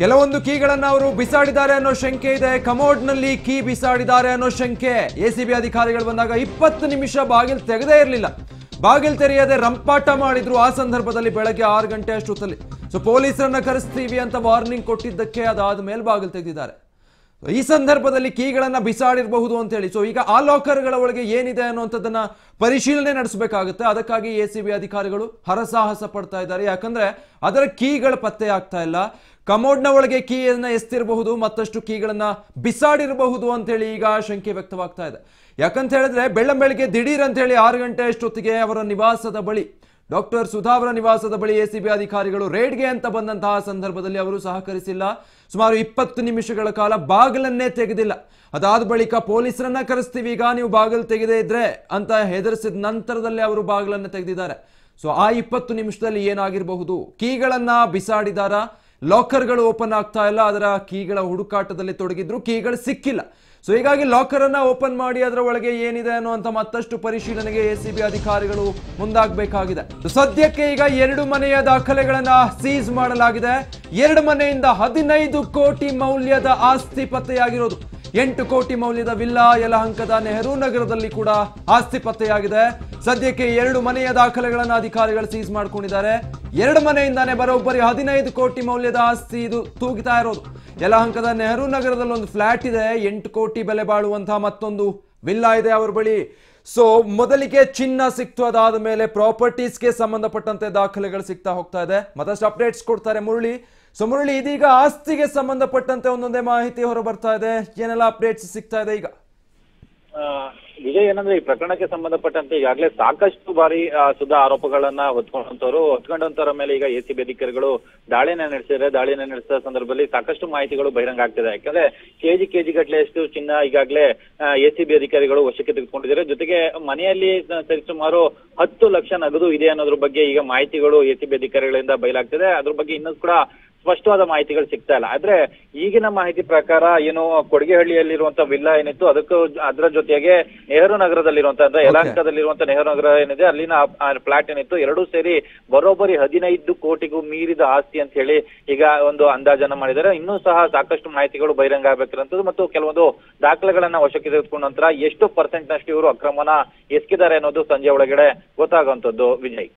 ಕೆಲವೊಂದು ಕೀಗಳನ್ನು ಅವರು ಬಿಸಾಡಿದ್ದಾರೆ ಅನ್ನೋ ಶಂಕೆ ಇದೆ ಕಮೋಡ್ ನಲ್ಲಿ ಕೀ ಬಿಸಾಡಿದ್ದಾರೆ ಅನ್ನೋ ಶಂಕೆ ಎಸಿಬಿ ಅಧಿಕಾರಿಗಳು ಬಂದಾಗ ಇಪ್ಪತ್ತು ನಿಮಿಷ ಬಾಗಿಲು ತೆಗೆದೇ ಇರಲಿಲ್ಲ ಬಾಗಿಲು ತೆರೆಯದೆ ರಂಪಾಟ ಮಾಡಿದ್ರು ಆ ಸಂದರ್ಭದಲ್ಲಿ ಬೆಳಗ್ಗೆ ಆರು ಗಂಟೆ ಅಷ್ಟೊತ್ತಲ್ಲಿ ಸೊ ಪೊಲೀಸರನ್ನ ಕರೆಸ್ತೀವಿ ಅಂತ ವಾರ್ನಿಂಗ್ ಕೊಟ್ಟಿದ್ದಕ್ಕೆ ಅದಾದ ಮೇಲೆ ಬಾಗಿಲು ತೆಗೆದಿದ್ದಾರೆ ಈ ಸಂದರ್ಭದಲ್ಲಿ ಕೀಗಳನ್ನು ಬಿಸಾಡಿರಬಹುದು ಅಂತ ಹೇಳಿ ಸೊ ಈಗ ಆ ಲಾಕರ್ಗಳ ಒಳಗೆ ಏನಿದೆ ಅನ್ನುವಂಥದ್ದನ್ನ ಪರಿಶೀಲನೆ ನಡೆಸಬೇಕಾಗುತ್ತೆ ಅದಕ್ಕಾಗಿ ಎ ಸಿ ಬಿ ಅಧಿಕಾರಿಗಳು ಹರಸಾಹಸ ಪಡ್ತಾ ಇದ್ದಾರೆ ಯಾಕಂದ್ರೆ ಅದರ ಕೀಗಳು ಪತ್ತೆ ಆಗ್ತಾ ಇಲ್ಲ ಕಮೋಡ್ನ ಒಳಗೆ ಕೀಯನ್ನ ಎಸ್ತಿರಬಹುದು ಮತ್ತಷ್ಟು ಕೀಗಳನ್ನ ಬಿಸಾಡಿರಬಹುದು ಅಂತ ಹೇಳಿ ಈಗ ಶಂಕೆ ವ್ಯಕ್ತವಾಗ್ತಾ ಇದೆ ಯಾಕಂತ ಹೇಳಿದ್ರೆ ಬೆಳ್ಳಂಬೆಳಿಗ್ಗೆ ದಿಢೀರ್ ಅಂತ ಹೇಳಿ ಆರು ಗಂಟೆ ಅಷ್ಟೊತ್ತಿಗೆ ಅವರ ನಿವಾಸದ ಬಳಿ ಡಾಕ್ಟರ್ ಸುಧಾವರ ನಿವಾಸದ ಬಳಿ ಎಸಿಬಿ ಅಧಿಕಾರಿಗಳು ರೇಡ್ಗೆ ಅಂತ ಬಂದಂತಹ ಸಂದರ್ಭದಲ್ಲಿ ಅವರು ಸಹಕರಿಸಿಲ್ಲ ಸುಮಾರು ಇಪ್ಪತ್ತು ನಿಮಿಷಗಳ ಕಾಲ ಬಾಗಿಲನ್ನೇ ತೆಗೆದಿಲ್ಲ ಅದಾದ ಬಳಿಕ ಪೊಲೀಸರನ್ನ ಕರೆಸ್ತೀವಿ ಈಗ ನೀವು ಬಾಗಿಲು ತೆಗೆದೇ ಇದ್ರೆ ಅಂತ ಹೆದರಿಸಿದ ನಂತರದಲ್ಲಿ ಅವರು ಬಾಗಿಲನ್ನು ತೆಗೆದಿದ್ದಾರೆ ಸೊ ಆ ಇಪ್ಪತ್ತು ನಿಮಿಷದಲ್ಲಿ ಏನಾಗಿರಬಹುದು ಕೀಗಳನ್ನ ಬಿಸಾಡಿದಾರ ಲಾಕರ್ಗಳು ಓಪನ್ ಆಗ್ತಾ ಇಲ್ಲ ಅದರ ಕೀಗಳ ಹುಡುಕಾಟದಲ್ಲಿ ತೊಡಗಿದ್ರು ಕೀಗಳು ಸಿಕ್ಕಿಲ್ಲ ಸೊ ಹೀಗಾಗಿ ಲಾಕರ್ ಅನ್ನ ಓಪನ್ ಮಾಡಿ ಅದರ ಒಳಗೆ ಏನಿದೆ ಅನ್ನುವಂತ ಮತ್ತಷ್ಟು ಪರಿಶೀಲನೆಗೆ ಎ ಸಿ ಬಿ ಅಧಿಕಾರಿಗಳು ಮುಂದಾಗಬೇಕಾಗಿದೆ ಸದ್ಯಕ್ಕೆ ಈಗ ಎರಡು ಮನೆಯ ದಾಖಲೆಗಳನ್ನ ಸೀಸ್ ಮಾಡಲಾಗಿದೆ ಎರಡು ಮನೆಯಿಂದ ಹದಿನೈದು ಕೋಟಿ ಮೌಲ್ಯದ ಆಸ್ತಿ ಪತ್ತೆಯಾಗಿರೋದು ಎಂಟು ಕೋಟಿ ಮೌಲ್ಯದ ವಿಲ್ಲಾ ಯಲಹಂಕದ ನೆಹರು ನಗರದಲ್ಲಿ ಕೂಡ ಆಸ್ತಿ ಪತ್ತೆಯಾಗಿದೆ ಸದ್ಯಕ್ಕೆ ಎರಡು ಮನೆಯ ದಾಖಲೆಗಳನ್ನು ಅಧಿಕಾರಿಗಳು ಸೀಸ್ ಮಾಡ್ಕೊಂಡಿದ್ದಾರೆ ಎರಡು ಮನೆಯಿಂದಾನೆ ಬರೋಬ್ಬರಿ ಹದಿನೈದು ಕೋಟಿ ಮೌಲ್ಯದ ಆಸ್ತಿ ಇದು ತೂಗಿತಾ ಇರೋದು ಯಲಹಂಕದ ನೆಹರು ನಗರದಲ್ಲಿ ಒಂದು ಫ್ಲಾಟ್ ಇದೆ ಎಂಟು ಕೋಟಿ ಬೆಲೆ ಬಾಳುವಂತಹ ಮತ್ತೊಂದು ವಿಲ್ಲಾ ಇದೆ ಅವ್ರ ಬಳಿ ಸೊ ಮೊದಲಿಗೆ ಚಿನ್ನ ಸಿಕ್ತು ಅದಾದ ಮೇಲೆ ಪ್ರಾಪರ್ಟೀಸ್ಗೆ ಸಂಬಂಧಪಟ್ಟಂತೆ ದಾಖಲೆಗಳು ಸಿಗ್ತಾ ಹೋಗ್ತಾ ಇದೆ ಮತ್ತಷ್ಟು ಅಪ್ಡೇಟ್ಸ್ ಕೊಡ್ತಾರೆ ಮುರಳಿ ಸೊ ಮುರಳಿ ಇದೀಗ ಆಸ್ತಿಗೆ ಸಂಬಂಧಪಟ್ಟಂತೆ ಒಂದೊಂದೇ ಮಾಹಿತಿ ಹೊರ ಬರ್ತಾ ಇದೆ ಏನೆಲ್ಲ ಅಪ್ಡೇಟ್ಸ್ ಸಿಗ್ತಾ ಇದೆ ಈಗ ಏನಂದ್ರೆ ಈ ಪ್ರಕರಣಕ್ಕೆ ಸಂಬಂಧಪಟ್ಟಂತೆ ಈಗಾಗಲೇ ಸಾಕಷ್ಟು ಬಾರಿ ಸುದ್ದ ಆರೋಪಗಳನ್ನ ಹೊತ್ಕೊಂಡಂತವ್ರು ಹೊತ್ಕೊಂಡಂತವರ ಮೇಲೆ ಈಗ ಎ ಸಿಬಿ ಅಧಿಕಾರಿಗಳು ದಾಳಿನ ನಡೆಸಿದ್ರೆ ದಾಳಿನ ನಡೆಸಿದ ಸಂದರ್ಭದಲ್ಲಿ ಸಾಕಷ್ಟು ಮಾಹಿತಿಗಳು ಬಹಿರಂಗ ಆಗ್ತಿದೆ ಯಾಕಂದ್ರೆ ಕೆಜಿ ಕೆಜಿ ಗಟ್ಟಲೆಯಷ್ಟು ಚಿನ್ನ ಈಗಾಗಲೇ ಎ ಸಿಬಿ ಅಧಿಕಾರಿಗಳು ವಶಕ್ಕೆ ತೆಗೆದುಕೊಂಡಿದ್ದಾರೆ ಜೊತೆಗೆ ಮನೆಯಲ್ಲಿ ಸರಿಸುಮಾರು ಹತ್ತು ಲಕ್ಷ ನಗದು ಇದೆ ಅನ್ನೋದ್ರ ಬಗ್ಗೆ ಈಗ ಮಾಹಿತಿಗಳು ಎಸಿಬಿ ಅಧಿಕಾರಿಗಳಿಂದ ಬಯಲಾಗ್ತಿದೆ ಅದ್ರ ಬಗ್ಗೆ ಇನ್ನೂ ಕೂಡ ಸ್ಪಷ್ಟವಾದ ಮಾಹಿತಿಗಳು ಸಿಗ್ತಾ ಇಲ್ಲ ಆದ್ರೆ ಈಗಿನ ಮಾಹಿತಿ ಪ್ರಕಾರ ಏನು ಕೊಡಗೆಹಳ್ಳಿಯಲ್ಲಿರುವಂತಹ ವಿಲ್ಲಾ ಏನಿತ್ತು ಅದಕ್ಕೂ ಅದರ ಜೊತೆಗೆ ನೆಹರು ನಗರದಲ್ಲಿರುವಂತಹ ಅಂದ್ರೆ ಯಲಹಂಕದಲ್ಲಿರುವಂತಹ ನೆಹರು ನಗರ ಏನಿದೆ ಅಲ್ಲಿನ ಫ್ಲಾಟ್ ಏನಿತ್ತು ಎರಡೂ ಸೇರಿ ಬರೋಬ್ಬರಿ ಹದಿನೈದು ಕೋಟಿಗೂ ಮೀರಿದ ಆಸ್ತಿ ಅಂತ ಹೇಳಿ ಈಗ ಒಂದು ಅಂದಾಜನ್ನ ಮಾಡಿದ್ದಾರೆ ಇನ್ನೂ ಸಹ ಸಾಕಷ್ಟು ಮಾಹಿತಿಗಳು ಬಹಿರಂಗ ಆಗ್ಬೇಕಿರುವಂತದ್ದು ಮತ್ತು ಕೆಲವೊಂದು ದಾಖಲೆಗಳನ್ನ ವಶಕ್ಕೆ ತೆಗೆದುಕೊಂಡ ನಂತರ ಎಷ್ಟು ಪರ್ಸೆಂಟ್ ನಷ್ಟು ಇವರು ಅಕ್ರಮನ ಎಸ್ಕಿದ್ದಾರೆ ಅನ್ನೋದು ಸಂಜೆ ಒಳಗಡೆ ಗೊತ್ತಾಗುವಂತದ್ದು ವಿಜಯ್